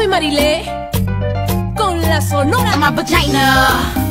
soy Marilé con la sonora vagina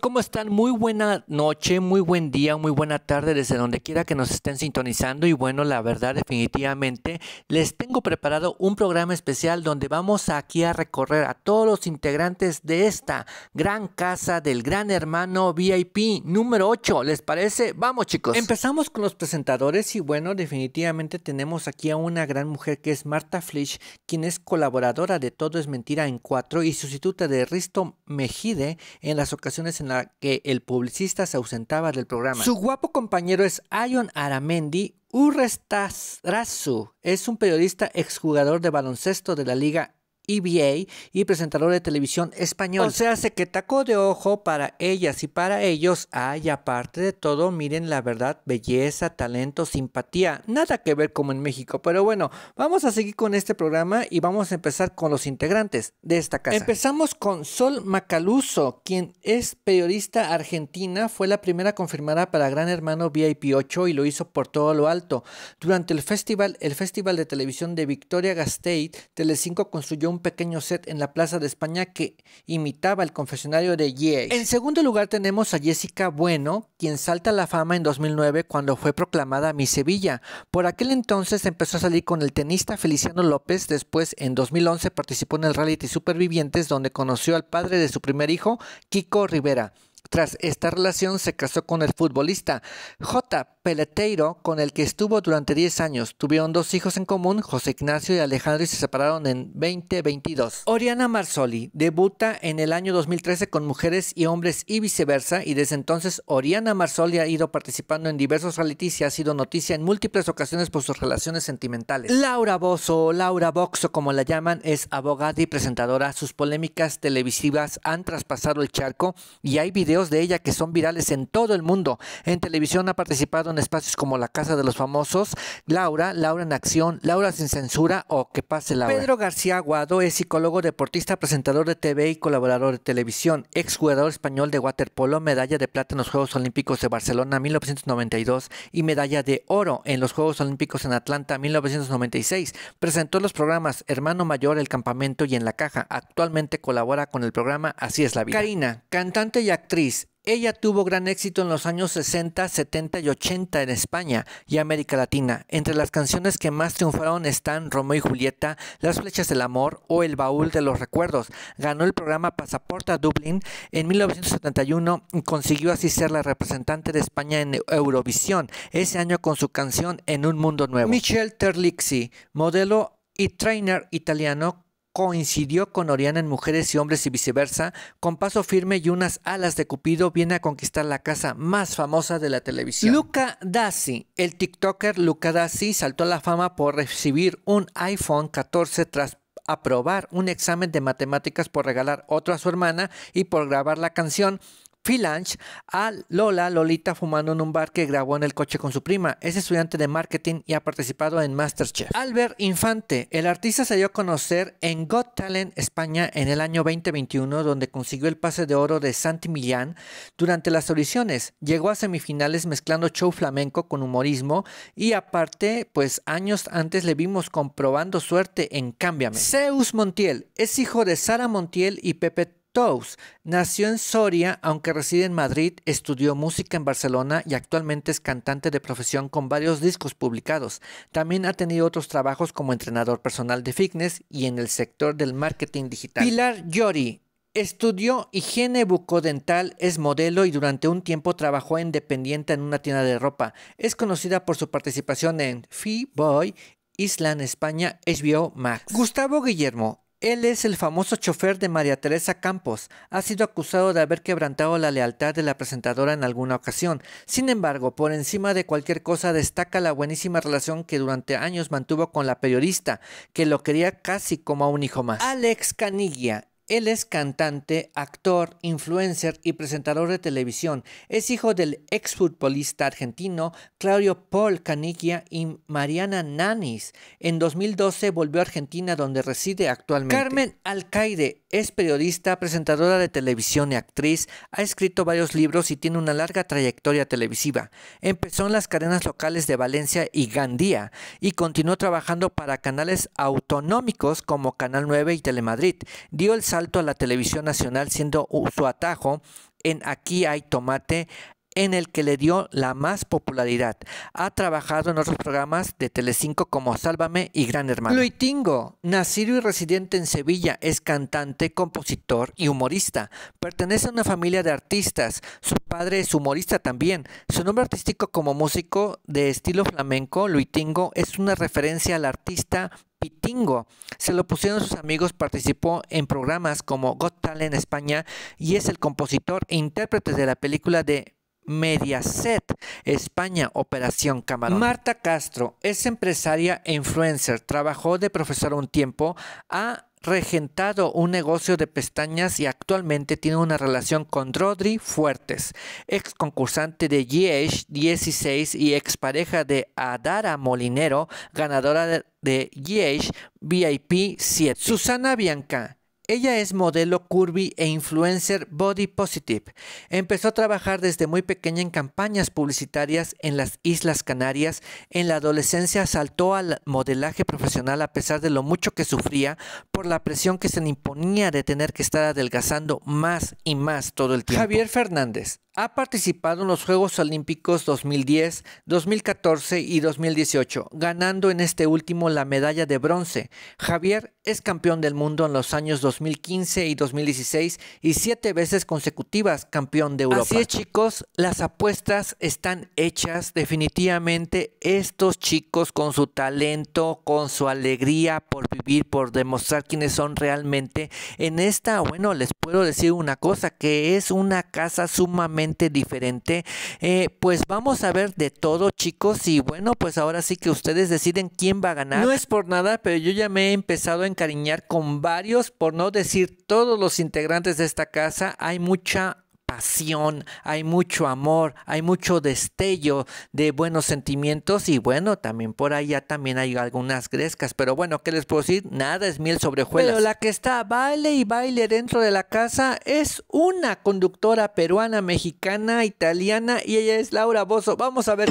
¿cómo están? Muy buena noche, muy buen día, muy buena tarde desde donde quiera que nos estén sintonizando. Y bueno, la verdad, definitivamente, les tengo preparado un programa especial donde vamos aquí a recorrer a todos los integrantes de esta gran casa del gran hermano VIP número 8. ¿Les parece? Vamos, chicos. Empezamos con los presentadores y bueno, definitivamente tenemos aquí a una gran mujer que es Marta Flisch, quien es colaboradora de Todo es Mentira en 4 y sustituta de Risto Mejide en las ocasiones en en la que el publicista se ausentaba del programa. Su guapo compañero es Ion Aramendi. Urrestazrazu. es un periodista exjugador de baloncesto de la Liga EBA y presentador de televisión español. O sea, se que tacó de ojo para ellas y para ellos hay aparte de todo, miren la verdad, belleza, talento, simpatía, nada que ver como en México, pero bueno, vamos a seguir con este programa y vamos a empezar con los integrantes de esta casa. Empezamos con Sol Macaluso, quien es periodista argentina, fue la primera confirmada para Gran Hermano VIP 8 y lo hizo por todo lo alto. Durante el festival, el Festival de Televisión de Victoria tele Telecinco construyó un pequeño set en la Plaza de España que imitaba el confesionario de Yes. En segundo lugar tenemos a Jessica Bueno, quien salta a la fama en 2009 cuando fue proclamada Miss Sevilla. Por aquel entonces empezó a salir con el tenista Feliciano López, después en 2011 participó en el reality Supervivientes donde conoció al padre de su primer hijo, Kiko Rivera. Tras esta relación se casó con el futbolista J. Peleteiro, con el que estuvo durante 10 años. Tuvieron dos hijos en común, José Ignacio y Alejandro, y se separaron en 2022. Oriana Marsoli debuta en el año 2013 con mujeres y hombres y viceversa, y desde entonces Oriana Marsoli ha ido participando en diversos realities y ha sido noticia en múltiples ocasiones por sus relaciones sentimentales. Laura Bozo, o Laura Boxo, como la llaman, es abogada y presentadora. Sus polémicas televisivas han traspasado el charco y hay videos de ella que son virales en todo el mundo. En televisión ha participado espacios como La Casa de los Famosos, Laura, Laura en Acción, Laura sin Censura o Que Pase Laura. Pedro García Aguado es psicólogo, deportista, presentador de TV y colaborador de televisión, jugador español de waterpolo, medalla de plata en los Juegos Olímpicos de Barcelona 1992 y medalla de oro en los Juegos Olímpicos en Atlanta 1996. Presentó los programas Hermano Mayor, El Campamento y En la Caja. Actualmente colabora con el programa Así es la vida. Karina, cantante y actriz, ella tuvo gran éxito en los años 60, 70 y 80 en España y América Latina. Entre las canciones que más triunfaron están Romeo y Julieta, Las Flechas del Amor o El Baúl de los Recuerdos. Ganó el programa Pasaporte a Dublín en 1971 y consiguió así ser la representante de España en Eurovisión, ese año con su canción En un Mundo Nuevo. Michelle Terlixi, modelo y trainer italiano coincidió con Oriana en Mujeres y Hombres y viceversa, con paso firme y unas alas de Cupido viene a conquistar la casa más famosa de la televisión. Luca Dasi, el TikToker Luca Dasi saltó a la fama por recibir un iPhone 14 tras aprobar un examen de matemáticas por regalar otro a su hermana y por grabar la canción Philange a Lola Lolita fumando en un bar que grabó en el coche con su prima. Es estudiante de marketing y ha participado en Masterchef. Albert Infante, el artista se dio a conocer en Got Talent España en el año 2021, donde consiguió el pase de oro de Santi Millán durante las audiciones. Llegó a semifinales mezclando show flamenco con humorismo y aparte, pues años antes le vimos comprobando suerte en Cámbiame. Zeus Montiel es hijo de Sara Montiel y Pepe Tous. Nació en Soria, aunque reside en Madrid, estudió música en Barcelona y actualmente es cantante de profesión con varios discos publicados. También ha tenido otros trabajos como entrenador personal de fitness y en el sector del marketing digital. Pilar yori Estudió higiene bucodental, es modelo y durante un tiempo trabajó independiente en una tienda de ropa. Es conocida por su participación en Fee Boy, Island España, HBO Max. Gustavo Guillermo él es el famoso chofer de María Teresa Campos. Ha sido acusado de haber quebrantado la lealtad de la presentadora en alguna ocasión. Sin embargo, por encima de cualquier cosa destaca la buenísima relación que durante años mantuvo con la periodista, que lo quería casi como a un hijo más. Alex Caniglia él es cantante, actor, influencer y presentador de televisión. Es hijo del exfutbolista argentino Claudio Paul Caniglia y Mariana Nanis. En 2012 volvió a Argentina donde reside actualmente. Carmen Alcaide es periodista, presentadora de televisión y actriz, ha escrito varios libros y tiene una larga trayectoria televisiva. Empezó en las cadenas locales de Valencia y Gandía y continuó trabajando para canales autonómicos como Canal 9 y Telemadrid. Dio el salto a la televisión nacional siendo su atajo en Aquí hay tomate en el que le dio la más popularidad. Ha trabajado en otros programas de Telecinco como Sálvame y Gran Hermano. Luitingo, nacido y residente en Sevilla, es cantante, compositor y humorista. Pertenece a una familia de artistas. Su padre es humorista también. Su nombre artístico como músico de estilo flamenco, Luitingo, es una referencia al artista Pitingo. Se lo pusieron sus amigos, participó en programas como Got Talent España y es el compositor e intérprete de la película de Mediaset, España, Operación Camarón. Marta Castro es empresaria e influencer. Trabajó de profesora un tiempo, ha regentado un negocio de pestañas y actualmente tiene una relación con Rodri Fuertes, ex concursante de GH 16 y expareja de Adara Molinero, ganadora de GH VIP 7. Susana Bianca ella es modelo curvy e influencer body positive. Empezó a trabajar desde muy pequeña en campañas publicitarias en las Islas Canarias. En la adolescencia saltó al modelaje profesional a pesar de lo mucho que sufría por la presión que se le imponía de tener que estar adelgazando más y más todo el tiempo. Javier Fernández ha participado en los Juegos Olímpicos 2010, 2014 y 2018, ganando en este último la medalla de bronce. Javier es campeón del mundo en los años 2000 2015 y 2016 y siete veces consecutivas campeón de Europa. Así es chicos, las apuestas están hechas definitivamente. Estos chicos con su talento, con su alegría por vivir, por demostrar quiénes son realmente, en esta, bueno, les puedo decir una cosa, que es una casa sumamente diferente. Eh, pues vamos a ver de todo chicos y bueno, pues ahora sí que ustedes deciden quién va a ganar. No es por nada, pero yo ya me he empezado a encariñar con varios por no decir todos los integrantes de esta casa, hay mucha pasión, hay mucho amor, hay mucho destello de buenos sentimientos y bueno, también por allá también hay algunas grescas, pero bueno, ¿qué les puedo decir? Nada es miel sobre hojuelas. Pero la que está baile y baile dentro de la casa es una conductora peruana, mexicana, italiana y ella es Laura Bozo. Vamos a ver.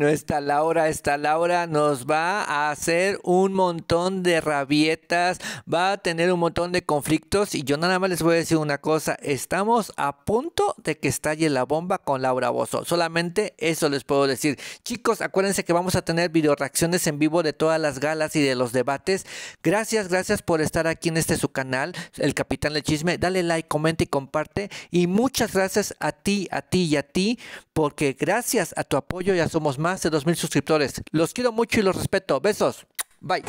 no está Laura, está Laura, nos va a hacer un montón de rabietas, va a tener un montón de conflictos y yo nada más les voy a decir una cosa, estamos a punto de que estalle la bomba con Laura Bozo, solamente eso les puedo decir. Chicos, acuérdense que vamos a tener video reacciones en vivo de todas las galas y de los debates. Gracias, gracias por estar aquí en este su canal, El Capitán del Chisme. Dale like, comenta y comparte y muchas gracias a ti, a ti y a ti porque gracias a tu apoyo ya somos más de 2.000 suscriptores. Los quiero mucho y los respeto. Besos. Bye.